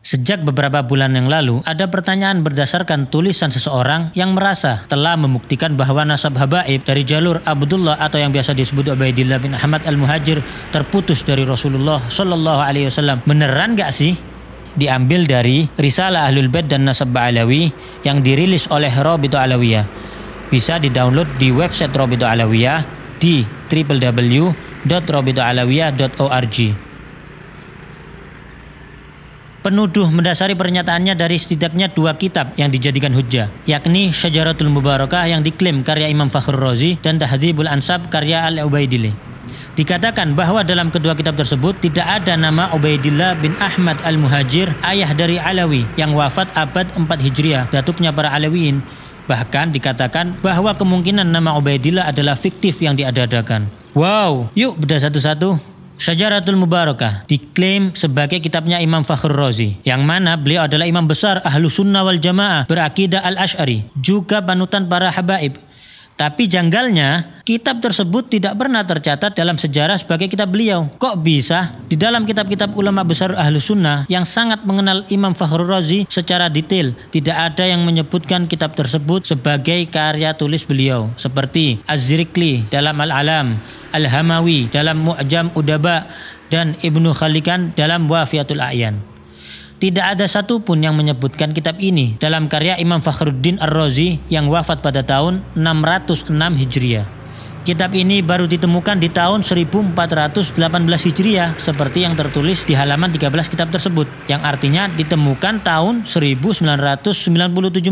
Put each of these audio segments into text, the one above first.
Sejak beberapa bulan yang lalu, ada pertanyaan berdasarkan tulisan seseorang yang merasa telah membuktikan bahwa nasab habaib dari jalur Abdullah atau yang biasa disebut Ubaidillah bin Ahmad al-Muhajir terputus dari Rasulullah Shallallahu Alaihi Wasallam. Beneran gak sih? Diambil dari Risalah Ahlul Bed dan Nasab Alawi yang dirilis oleh Robito Alawiyah. Bisa didownload di website Robito Alawiyah di www.rabitualawiyah.org. Penuduh mendasari pernyataannya dari setidaknya dua kitab yang dijadikan hujah, yakni Syajaratul Mubarakah yang diklaim karya Imam Fakhrul Razi dan Tahdzibul Ansab karya al ubaidillah Dikatakan bahwa dalam kedua kitab tersebut tidak ada nama Ubaidillah bin Ahmad Al-Muhajir, ayah dari Alawi yang wafat abad 4 Hijriah, datuknya para Alawiyin. Bahkan dikatakan bahwa kemungkinan nama Ubaidillah adalah fiktif yang diadakan. Wow, yuk bedah satu-satu. Syajaratul Mubarakah diklaim sebagai kitabnya Imam Fakhrul Razi yang mana beliau adalah imam besar ahlu sunnah wal jamaah berakidah al-ash'ari juga panutan para habaib tapi janggalnya kitab tersebut tidak pernah tercatat dalam sejarah sebagai kitab beliau kok bisa di dalam kitab-kitab ulama besar ahlu sunnah yang sangat mengenal Imam Fakhrul Razi secara detail tidak ada yang menyebutkan kitab tersebut sebagai karya tulis beliau seperti Az-Zirikli dalam Al-Alam Al-Hamawi dalam Mu'jam Udaba dan Ibnu Khalikan dalam Wafiatul A'yan. Tidak ada satupun yang menyebutkan kitab ini dalam karya Imam Fakhruddin Ar-Razi yang wafat pada tahun 606 Hijriah. Kitab ini baru ditemukan di tahun 1418 Hijriah seperti yang tertulis di halaman 13 kitab tersebut yang artinya ditemukan tahun 1997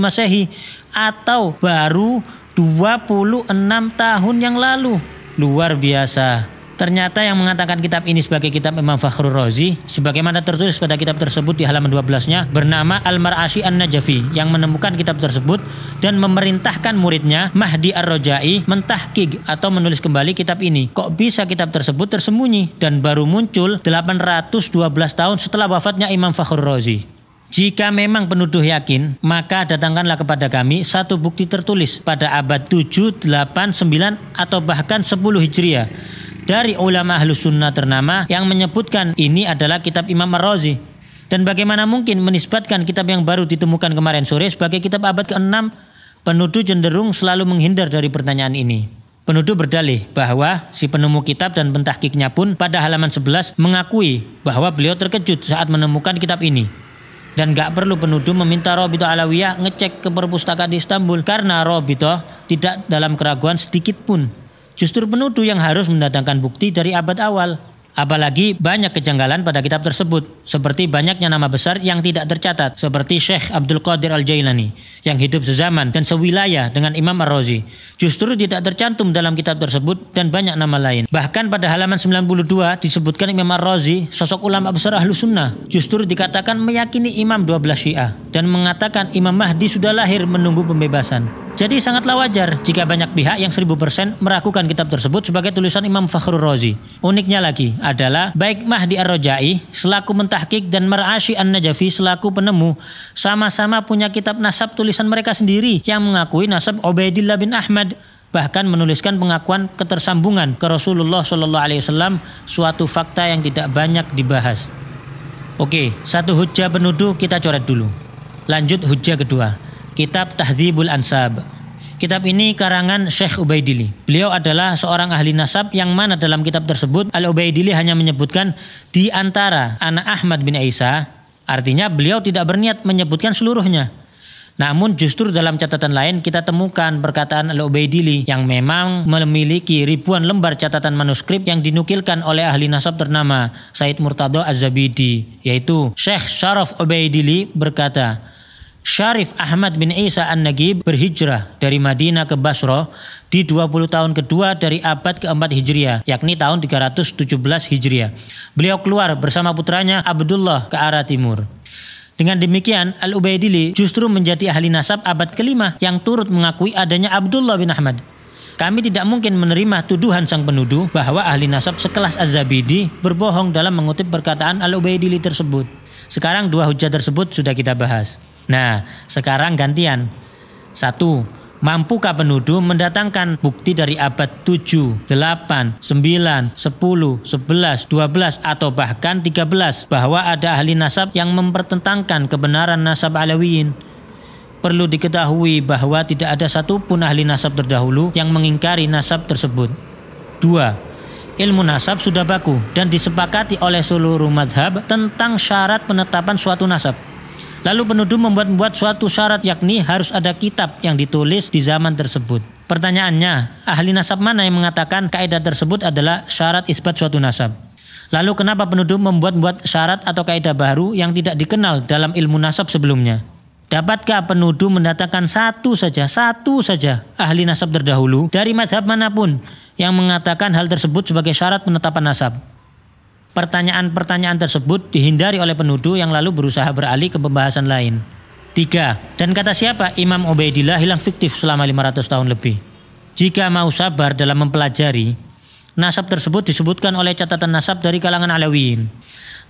Masehi atau baru 26 tahun yang lalu luar biasa. Ternyata yang mengatakan kitab ini sebagai kitab Imam Fakhrul Rozi sebagaimana tertulis pada kitab tersebut di halaman 12-nya, bernama Al-Mar'ashi An-Najafi, yang menemukan kitab tersebut dan memerintahkan muridnya Mahdi Ar-Rojai mentahkik atau menulis kembali kitab ini. Kok bisa kitab tersebut tersembunyi dan baru muncul 812 tahun setelah wafatnya Imam Fakhrul Rozi jika memang penuduh yakin, maka datangkanlah kepada kami satu bukti tertulis pada abad 7, 8, 9, atau bahkan 10 Hijriah dari ulama ahlu sunnah ternama yang menyebutkan ini adalah kitab Imam Ar-Razi. Dan bagaimana mungkin menisbatkan kitab yang baru ditemukan kemarin sore sebagai kitab abad ke-6? Penuduh cenderung selalu menghindar dari pertanyaan ini. Penuduh berdalih bahwa si penemu kitab dan pentahkiknya pun pada halaman 11 mengakui bahwa beliau terkejut saat menemukan kitab ini dan gak perlu penuduh meminta Robito Alawiyah ngecek ke perpustakaan di Istanbul karena Robito tidak dalam keraguan sedikit pun. Justru penuduh yang harus mendatangkan bukti dari abad awal. Apalagi banyak kejanggalan pada kitab tersebut, seperti banyaknya nama besar yang tidak tercatat, seperti Syekh Abdul Qadir Al-Jailani yang hidup sezaman dan sewilayah dengan Imam Ar-Razi. Justru tidak tercantum dalam kitab tersebut dan banyak nama lain. Bahkan pada halaman 92 disebutkan Imam Ar-Razi, sosok ulama besar Ahlu Sunnah, justru dikatakan meyakini Imam 12 Syiah dan mengatakan Imam Mahdi sudah lahir menunggu pembebasan. Jadi sangatlah wajar jika banyak pihak yang 1000% meragukan kitab tersebut sebagai tulisan Imam Fakhrul Razi. Uniknya lagi adalah baik Mahdi ar Raja'i selaku mentahkik dan Mar'ashi An-Najafi selaku penemu sama-sama punya kitab nasab tulisan mereka sendiri yang mengakui nasab Ubaidillah bin Ahmad bahkan menuliskan pengakuan ketersambungan ke Rasulullah Shallallahu Alaihi Wasallam suatu fakta yang tidak banyak dibahas. Oke, satu hujah penuduh kita coret dulu. Lanjut hujah kedua kitab Tahdzibul Ansab. Kitab ini karangan Syekh Ubaidili. Beliau adalah seorang ahli nasab yang mana dalam kitab tersebut Al-Ubaidili hanya menyebutkan di antara anak Ahmad bin Isa. Artinya beliau tidak berniat menyebutkan seluruhnya. Namun justru dalam catatan lain kita temukan perkataan Al-Ubaidili yang memang memiliki ribuan lembar catatan manuskrip yang dinukilkan oleh ahli nasab ternama Said Murtado Az-Zabidi yaitu Syekh Syaraf Ubaidili berkata, Syarif Ahmad bin Isa An-Nagib berhijrah dari Madinah ke Basrah di 20 tahun kedua dari abad keempat Hijriah, yakni tahun 317 Hijriah. Beliau keluar bersama putranya Abdullah ke arah timur. Dengan demikian, Al-Ubaidili justru menjadi ahli nasab abad kelima yang turut mengakui adanya Abdullah bin Ahmad. Kami tidak mungkin menerima tuduhan sang penuduh bahwa ahli nasab sekelas Az-Zabidi berbohong dalam mengutip perkataan Al-Ubaidili tersebut. Sekarang dua hujah tersebut sudah kita bahas. Nah, sekarang gantian. Satu, Mampukah penuduh mendatangkan bukti dari abad 7, 8, 9, 10, 11, 12, atau bahkan 13 bahwa ada ahli nasab yang mempertentangkan kebenaran nasab Alawiyin? Perlu diketahui bahwa tidak ada satupun ahli nasab terdahulu yang mengingkari nasab tersebut. Dua, Ilmu nasab sudah baku dan disepakati oleh seluruh madhab tentang syarat penetapan suatu nasab. Lalu penuduh membuat-buat suatu syarat yakni harus ada kitab yang ditulis di zaman tersebut. Pertanyaannya, ahli nasab mana yang mengatakan kaidah tersebut adalah syarat isbat suatu nasab? Lalu kenapa penuduh membuat-buat syarat atau kaidah baru yang tidak dikenal dalam ilmu nasab sebelumnya? Dapatkah penuduh mendatangkan satu saja, satu saja ahli nasab terdahulu dari mazhab manapun yang mengatakan hal tersebut sebagai syarat penetapan nasab? Pertanyaan-pertanyaan tersebut dihindari oleh penuduh yang lalu berusaha beralih ke pembahasan lain. Tiga, dan kata siapa Imam Ubaidillah hilang fiktif selama 500 tahun lebih. Jika mau sabar dalam mempelajari, nasab tersebut disebutkan oleh catatan nasab dari kalangan Alawiyin.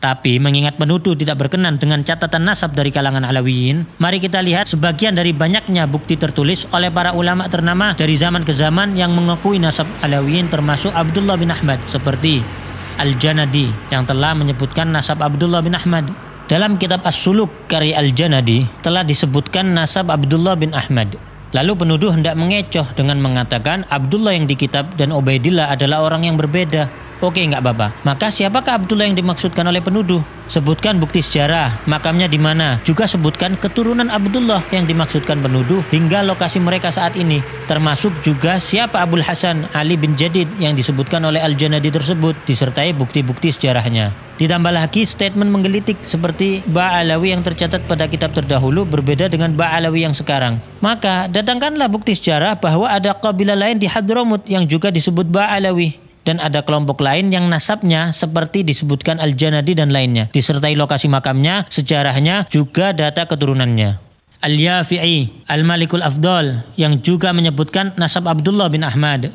Tapi mengingat penuduh tidak berkenan dengan catatan nasab dari kalangan Alawiyin, mari kita lihat sebagian dari banyaknya bukti tertulis oleh para ulama ternama dari zaman ke zaman yang mengakui nasab Alawiyin termasuk Abdullah bin Ahmad seperti Al-Janadi yang telah menyebutkan nasab Abdullah bin Ahmad. Dalam kitab As-Suluk karya Al-Janadi telah disebutkan nasab Abdullah bin Ahmad. Lalu penuduh hendak mengecoh dengan mengatakan Abdullah yang di kitab dan Ubaidillah adalah orang yang berbeda. Oke, nggak apa-apa. Maka siapakah Abdullah yang dimaksudkan oleh penuduh? Sebutkan bukti sejarah, makamnya di mana. Juga sebutkan keturunan Abdullah yang dimaksudkan penuduh hingga lokasi mereka saat ini. Termasuk juga siapa Abul Hasan Ali bin Jadid yang disebutkan oleh Al-Janadi tersebut disertai bukti-bukti sejarahnya. Ditambah lagi statement menggelitik seperti Ba'alawi yang tercatat pada kitab terdahulu berbeda dengan Ba'alawi yang sekarang. Maka datangkanlah bukti sejarah bahwa ada kabilah lain di Hadramut yang juga disebut Ba'alawi dan ada kelompok lain yang nasabnya seperti disebutkan Al-Janadi dan lainnya, disertai lokasi makamnya, sejarahnya, juga data keturunannya. Al-Yafi'i, Al-Malikul Afdal, yang juga menyebutkan nasab Abdullah bin Ahmad.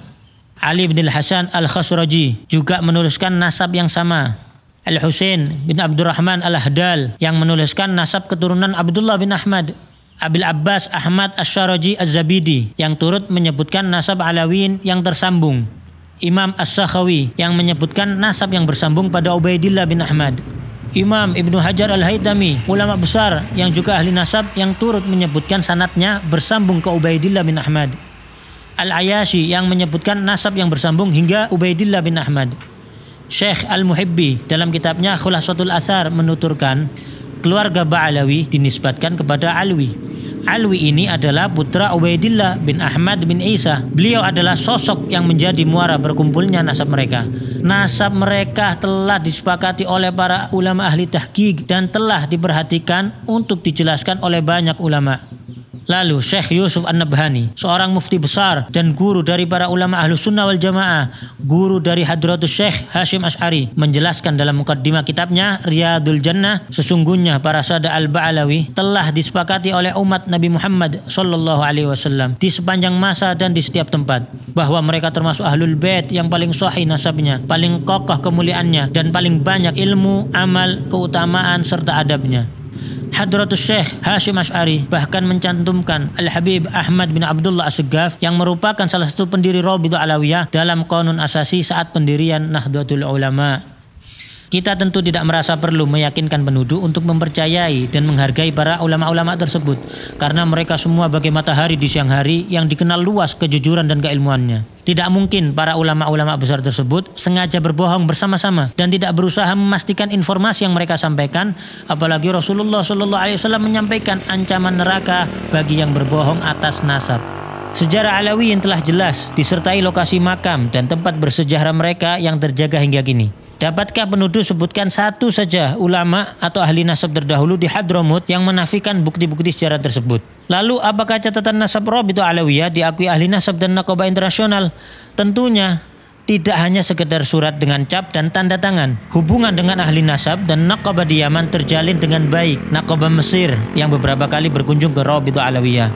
Ali bin Al-Hasan Al-Khasraji juga menuliskan nasab yang sama. Al-Husain bin Abdurrahman Al-Ahdal yang menuliskan nasab keturunan Abdullah bin Ahmad. Abil Abbas Ahmad Asyaraji Az-Zabidi yang turut menyebutkan nasab Alawin yang tersambung. Imam As-Sakhawi yang menyebutkan nasab yang bersambung pada Ubaidillah bin Ahmad. Imam Ibnu Hajar Al-Haitami, ulama besar yang juga ahli nasab yang turut menyebutkan sanatnya bersambung ke Ubaidillah bin Ahmad. Al-Ayashi yang menyebutkan nasab yang bersambung hingga Ubaidillah bin Ahmad. Syekh Al-Muhibbi dalam kitabnya Khulasatul Asar menuturkan keluarga Ba'alawi dinisbatkan kepada Alwi Alwi ini adalah putra Ubaidillah bin Ahmad bin Isa. Beliau adalah sosok yang menjadi muara berkumpulnya nasab mereka. Nasab mereka telah disepakati oleh para ulama ahli tahqiq dan telah diperhatikan untuk dijelaskan oleh banyak ulama. Lalu Syekh Yusuf An-Nabhani, seorang mufti besar dan guru dari para ulama ahlu sunnah wal jamaah, guru dari Hadratus Syekh Hashim Ash'ari, menjelaskan dalam mukaddimah kitabnya Riyadul Jannah, sesungguhnya para sada al-Ba'alawi telah disepakati oleh umat Nabi Muhammad Sallallahu Alaihi Wasallam di sepanjang masa dan di setiap tempat bahwa mereka termasuk ahlul bait yang paling sahih nasabnya, paling kokoh kemuliaannya dan paling banyak ilmu, amal, keutamaan serta adabnya. Hadratus Syekh Hashim Ash'ari bahkan mencantumkan Al-Habib Ahmad bin Abdullah as yang merupakan salah satu pendiri Rabidu Alawiyah dalam konun asasi saat pendirian Nahdlatul Ulama. Kita tentu tidak merasa perlu meyakinkan penduduk untuk mempercayai dan menghargai para ulama-ulama tersebut karena mereka semua bagai matahari di siang hari yang dikenal luas kejujuran dan keilmuannya. Tidak mungkin para ulama-ulama besar tersebut sengaja berbohong bersama-sama dan tidak berusaha memastikan informasi yang mereka sampaikan, apalagi Rasulullah SAW menyampaikan ancaman neraka bagi yang berbohong atas nasab. Sejarah Alawi yang telah jelas disertai lokasi makam dan tempat bersejarah mereka yang terjaga hingga kini. Dapatkah penuduh sebutkan satu saja ulama atau ahli nasab terdahulu di Hadramut yang menafikan bukti-bukti sejarah tersebut? Lalu apakah catatan nasab Rabitu Alawiyah diakui ahli nasab dan nakoba internasional? Tentunya tidak hanya sekedar surat dengan cap dan tanda tangan. Hubungan dengan ahli nasab dan nakoba di Yaman terjalin dengan baik. Nakoba Mesir yang beberapa kali berkunjung ke Rabitu Alawiyah.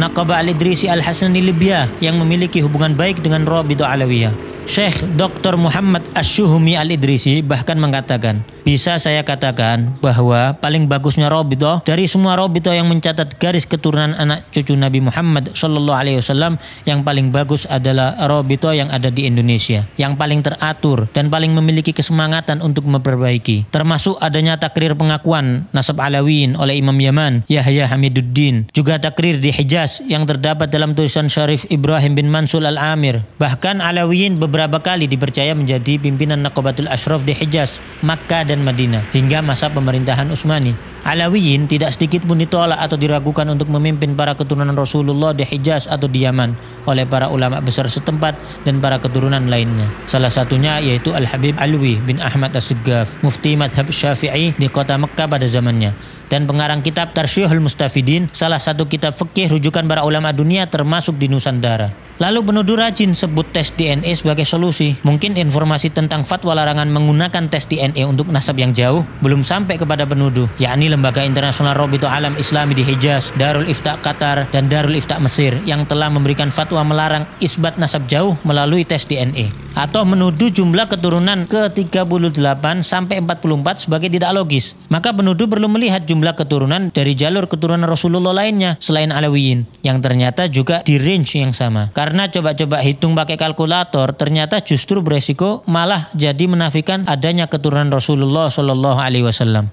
Nakoba Al-Idrisi al hasani Libya yang memiliki hubungan baik dengan Rabitu Alawiyah. Syekh Dr. Muhammad Ashuhumi Al-Idrisi bahkan mengatakan, bisa saya katakan bahwa paling bagusnya Robito dari semua Robito yang mencatat garis keturunan anak cucu Nabi Muhammad Shallallahu Alaihi Wasallam yang paling bagus adalah Robito yang ada di Indonesia, yang paling teratur dan paling memiliki kesemangatan untuk memperbaiki. Termasuk adanya takrir pengakuan nasab alawin oleh Imam Yaman Yahya Hamiduddin, juga takrir di Hijaz yang terdapat dalam tulisan Syarif Ibrahim bin Mansul Al Amir. Bahkan alawin beberapa kali dipercaya menjadi pimpinan Nakobatul Ashraf di Hijaz, Makkah dan Madinah hingga masa pemerintahan Utsmani. Alawiyin tidak sedikit pun ditolak atau diragukan untuk memimpin para keturunan Rasulullah di Hijaz atau di Yaman oleh para ulama besar setempat dan para keturunan lainnya. Salah satunya yaitu Al-Habib Alwi bin Ahmad As-Sugaf, mufti madhab Syafi'i di kota Mekkah pada zamannya dan pengarang kitab Tarsyuhul Mustafidin, salah satu kitab fikih rujukan para ulama dunia termasuk di Nusantara. Lalu penuduh rajin sebut tes DNA e sebagai solusi. Mungkin informasi tentang fatwa larangan menggunakan tes DNA e untuk nasab yang jauh belum sampai kepada penuduh, yakni Lembaga Internasional Robito Alam Islami di Hijaz, Darul Ifta Qatar, dan Darul Ifta Mesir yang telah memberikan fatwa melarang isbat nasab jauh melalui tes DNA atau menuduh jumlah keturunan ke-38 sampai 44 sebagai tidak logis. Maka penuduh perlu melihat jumlah keturunan dari jalur keturunan Rasulullah lainnya selain Alawiyin yang ternyata juga di range yang sama. Karena coba-coba hitung pakai kalkulator ternyata justru beresiko malah jadi menafikan adanya keturunan Rasulullah Shallallahu Alaihi Wasallam.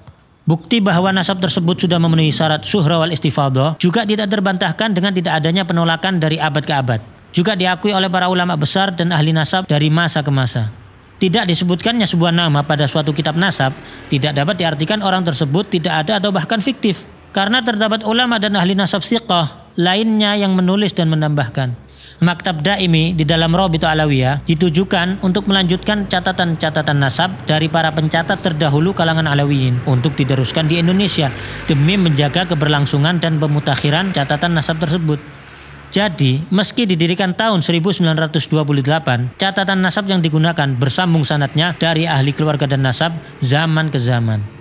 Bukti bahwa nasab tersebut sudah memenuhi syarat suhrawal wal istifadah juga tidak terbantahkan dengan tidak adanya penolakan dari abad ke abad. Juga diakui oleh para ulama besar dan ahli nasab dari masa ke masa. Tidak disebutkannya sebuah nama pada suatu kitab nasab tidak dapat diartikan orang tersebut tidak ada atau bahkan fiktif. Karena terdapat ulama dan ahli nasab siqah lainnya yang menulis dan menambahkan. Maktab Daimi di dalam Robito Alawiyah ditujukan untuk melanjutkan catatan-catatan nasab dari para pencatat terdahulu kalangan Alawiyin untuk diteruskan di Indonesia demi menjaga keberlangsungan dan pemutakhiran catatan nasab tersebut. Jadi, meski didirikan tahun 1928, catatan nasab yang digunakan bersambung sanatnya dari ahli keluarga dan nasab zaman ke zaman.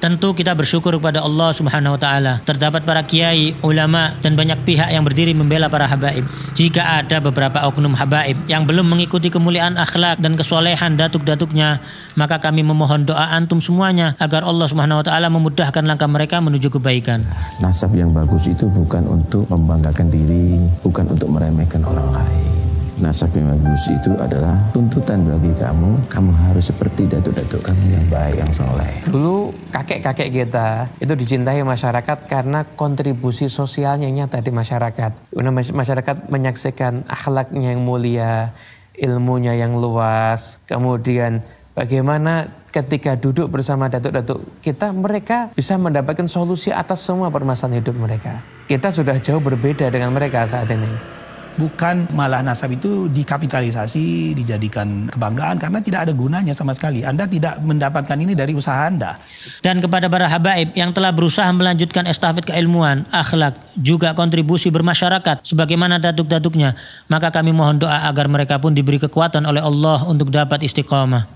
Tentu kita bersyukur kepada Allah Subhanahu wa taala. Terdapat para kiai, ulama dan banyak pihak yang berdiri membela para habaib. Jika ada beberapa oknum habaib yang belum mengikuti kemuliaan akhlak dan kesolehan datuk-datuknya, maka kami memohon doa antum semuanya agar Allah Subhanahu wa taala memudahkan langkah mereka menuju kebaikan. Nasab yang bagus itu bukan untuk membanggakan diri, bukan untuk meremehkan orang lain. Nasab yang bagus itu adalah tuntutan bagi kamu. Kamu harus seperti datuk-datuk kamu yang baik, yang soleh. Dulu kakek-kakek kita itu dicintai masyarakat karena kontribusi sosialnya yang nyata di masyarakat. Masyarakat menyaksikan akhlaknya yang mulia, ilmunya yang luas, kemudian bagaimana ketika duduk bersama datuk-datuk kita, mereka bisa mendapatkan solusi atas semua permasalahan hidup mereka. Kita sudah jauh berbeda dengan mereka saat ini bukan malah nasab itu dikapitalisasi, dijadikan kebanggaan karena tidak ada gunanya sama sekali. Anda tidak mendapatkan ini dari usaha Anda. Dan kepada para habaib yang telah berusaha melanjutkan estafet keilmuan, akhlak, juga kontribusi bermasyarakat sebagaimana datuk-datuknya, maka kami mohon doa agar mereka pun diberi kekuatan oleh Allah untuk dapat istiqomah.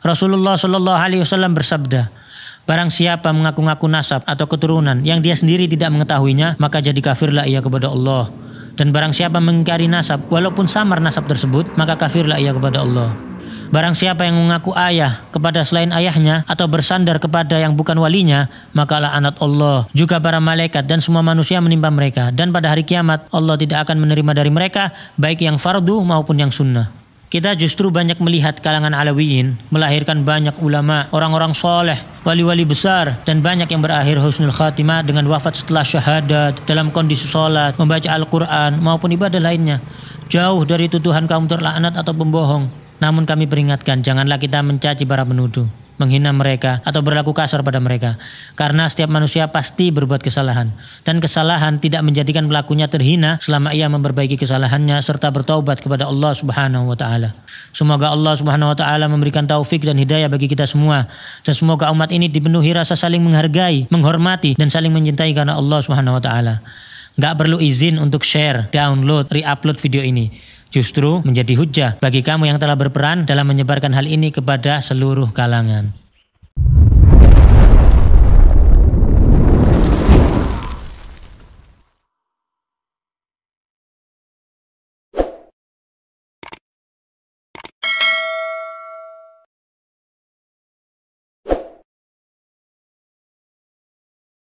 Rasulullah Shallallahu alaihi wasallam bersabda, Barang siapa mengaku-ngaku nasab atau keturunan yang dia sendiri tidak mengetahuinya, maka jadi kafirlah ia kepada Allah. Dan barang siapa mengingkari nasab, walaupun samar nasab tersebut, maka kafirlah ia kepada Allah. Barang siapa yang mengaku ayah kepada selain ayahnya atau bersandar kepada yang bukan walinya, maka anak Allah juga para malaikat dan semua manusia menimpa mereka. Dan pada hari kiamat Allah tidak akan menerima dari mereka baik yang fardu maupun yang sunnah. Kita justru banyak melihat kalangan Alawiyin melahirkan banyak ulama, orang-orang soleh, wali-wali besar, dan banyak yang berakhir husnul khatimah dengan wafat setelah syahadat, dalam kondisi sholat, membaca Al-Quran, maupun ibadah lainnya. Jauh dari tuduhan kaum terlaknat atau pembohong. Namun kami peringatkan, janganlah kita mencaci para penuduh menghina mereka atau berlaku kasar pada mereka. Karena setiap manusia pasti berbuat kesalahan dan kesalahan tidak menjadikan pelakunya terhina selama ia memperbaiki kesalahannya serta bertaubat kepada Allah Subhanahu wa taala. Semoga Allah Subhanahu wa taala memberikan taufik dan hidayah bagi kita semua dan semoga umat ini dipenuhi rasa saling menghargai, menghormati dan saling mencintai karena Allah Subhanahu wa taala. Gak perlu izin untuk share, download, re-upload video ini justru menjadi hujah bagi kamu yang telah berperan dalam menyebarkan hal ini kepada seluruh kalangan.